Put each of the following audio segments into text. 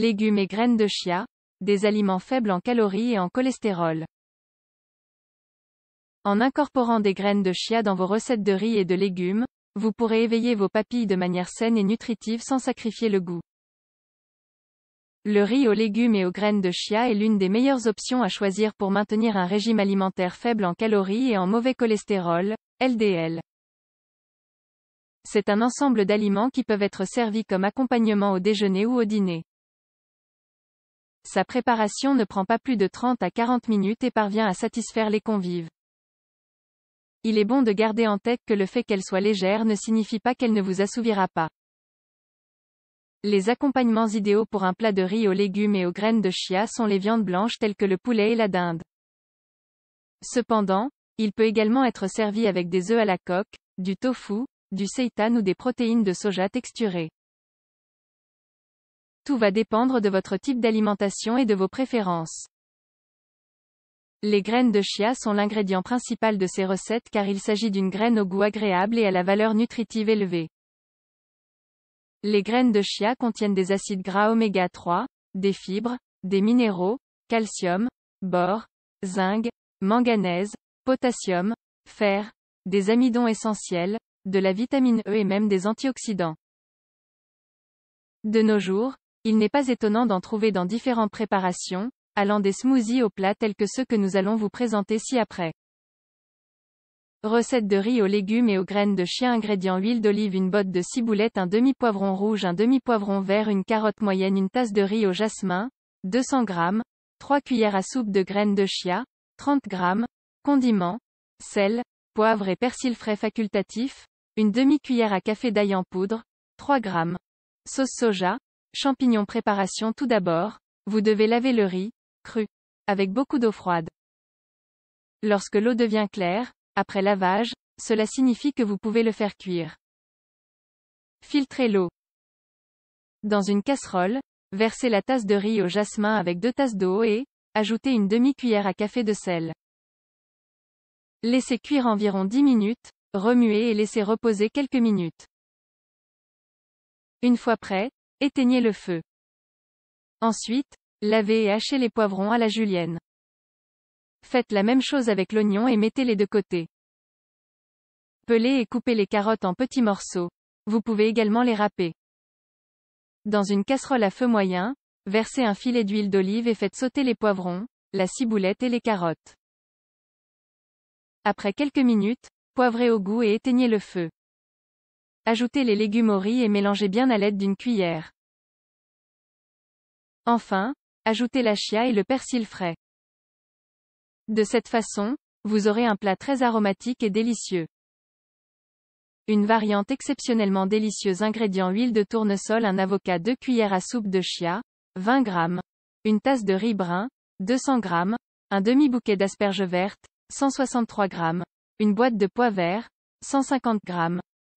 légumes et graines de chia, des aliments faibles en calories et en cholestérol. En incorporant des graines de chia dans vos recettes de riz et de légumes, vous pourrez éveiller vos papilles de manière saine et nutritive sans sacrifier le goût. Le riz aux légumes et aux graines de chia est l'une des meilleures options à choisir pour maintenir un régime alimentaire faible en calories et en mauvais cholestérol, LDL. C'est un ensemble d'aliments qui peuvent être servis comme accompagnement au déjeuner ou au dîner. Sa préparation ne prend pas plus de 30 à 40 minutes et parvient à satisfaire les convives. Il est bon de garder en tête que le fait qu'elle soit légère ne signifie pas qu'elle ne vous assouvira pas. Les accompagnements idéaux pour un plat de riz aux légumes et aux graines de chia sont les viandes blanches telles que le poulet et la dinde. Cependant, il peut également être servi avec des œufs à la coque, du tofu, du seitan ou des protéines de soja texturées tout va dépendre de votre type d'alimentation et de vos préférences. Les graines de chia sont l'ingrédient principal de ces recettes car il s'agit d'une graine au goût agréable et à la valeur nutritive élevée. Les graines de chia contiennent des acides gras oméga 3, des fibres, des minéraux, calcium, bore, zinc, manganèse, potassium, fer, des amidons essentiels, de la vitamine E et même des antioxydants. De nos jours, il n'est pas étonnant d'en trouver dans différentes préparations, allant des smoothies aux plats tels que ceux que nous allons vous présenter ci-après. Recette de riz aux légumes et aux graines de chien Ingrédients huile d'olive Une botte de ciboulette Un demi-poivron rouge Un demi-poivron vert Une carotte moyenne Une tasse de riz au jasmin 200 g 3 cuillères à soupe de graines de chia 30 g Condiments Sel Poivre et persil frais facultatif Une demi-cuillère à café d'ail en poudre 3 g Sauce soja Champignons préparation tout d'abord, vous devez laver le riz, cru, avec beaucoup d'eau froide. Lorsque l'eau devient claire, après lavage, cela signifie que vous pouvez le faire cuire. Filtrez l'eau. Dans une casserole, versez la tasse de riz au jasmin avec deux tasses d'eau et, ajoutez une demi-cuillère à café de sel. Laissez cuire environ 10 minutes, remuez et laissez reposer quelques minutes. Une fois prêt, Éteignez le feu. Ensuite, lavez et hachez les poivrons à la julienne. Faites la même chose avec l'oignon et mettez-les de côté. Pelez et coupez les carottes en petits morceaux. Vous pouvez également les râper. Dans une casserole à feu moyen, versez un filet d'huile d'olive et faites sauter les poivrons, la ciboulette et les carottes. Après quelques minutes, poivrez au goût et éteignez le feu. Ajoutez les légumes au riz et mélangez bien à l'aide d'une cuillère. Enfin, ajoutez la chia et le persil frais. De cette façon, vous aurez un plat très aromatique et délicieux. Une variante exceptionnellement délicieuse ingrédients huile de tournesol, un avocat, 2 cuillères à soupe de chia, 20 g, une tasse de riz brun, 200 g, un demi-bouquet d'asperges vertes, 163 g, une boîte de pois verts, 150 g,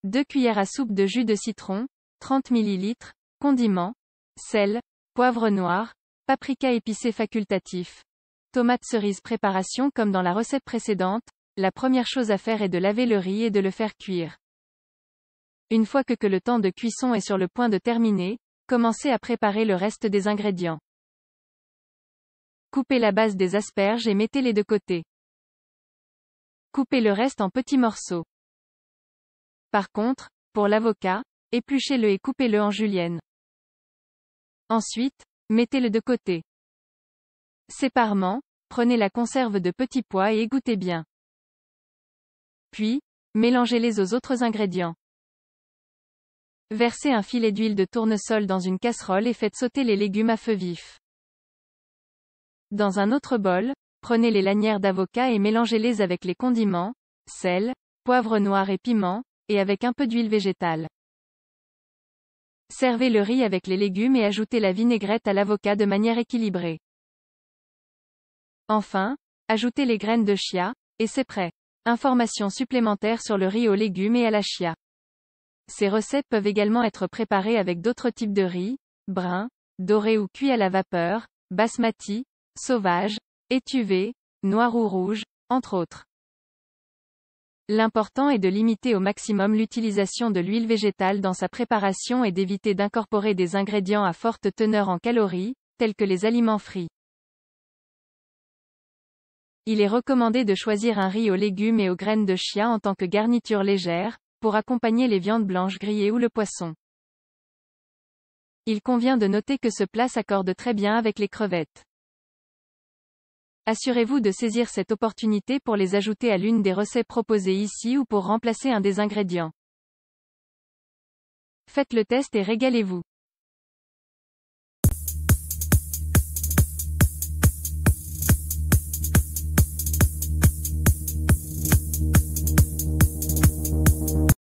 2 cuillères à soupe de jus de citron, 30 ml, condiments, sel, poivre noir, paprika épicé facultatif. Tomate cerise préparation comme dans la recette précédente, la première chose à faire est de laver le riz et de le faire cuire. Une fois que le temps de cuisson est sur le point de terminer, commencez à préparer le reste des ingrédients. Coupez la base des asperges et mettez-les de côté. Coupez le reste en petits morceaux. Par contre, pour l'avocat, épluchez-le et coupez-le en julienne. Ensuite, mettez-le de côté. Séparement, prenez la conserve de petits pois et égouttez bien. Puis, mélangez-les aux autres ingrédients. Versez un filet d'huile de tournesol dans une casserole et faites sauter les légumes à feu vif. Dans un autre bol, prenez les lanières d'avocat et mélangez-les avec les condiments, sel, poivre noir et piment, et avec un peu d'huile végétale. Servez le riz avec les légumes et ajoutez la vinaigrette à l'avocat de manière équilibrée. Enfin, ajoutez les graines de chia, et c'est prêt. Informations supplémentaires sur le riz aux légumes et à la chia. Ces recettes peuvent également être préparées avec d'autres types de riz, brun, doré ou cuit à la vapeur, basmati, sauvage, étuvé, noir ou rouge, entre autres. L'important est de limiter au maximum l'utilisation de l'huile végétale dans sa préparation et d'éviter d'incorporer des ingrédients à forte teneur en calories, tels que les aliments frits. Il est recommandé de choisir un riz aux légumes et aux graines de chia en tant que garniture légère, pour accompagner les viandes blanches grillées ou le poisson. Il convient de noter que ce plat s'accorde très bien avec les crevettes. Assurez-vous de saisir cette opportunité pour les ajouter à l'une des recettes proposées ici ou pour remplacer un des ingrédients. Faites le test et régalez-vous.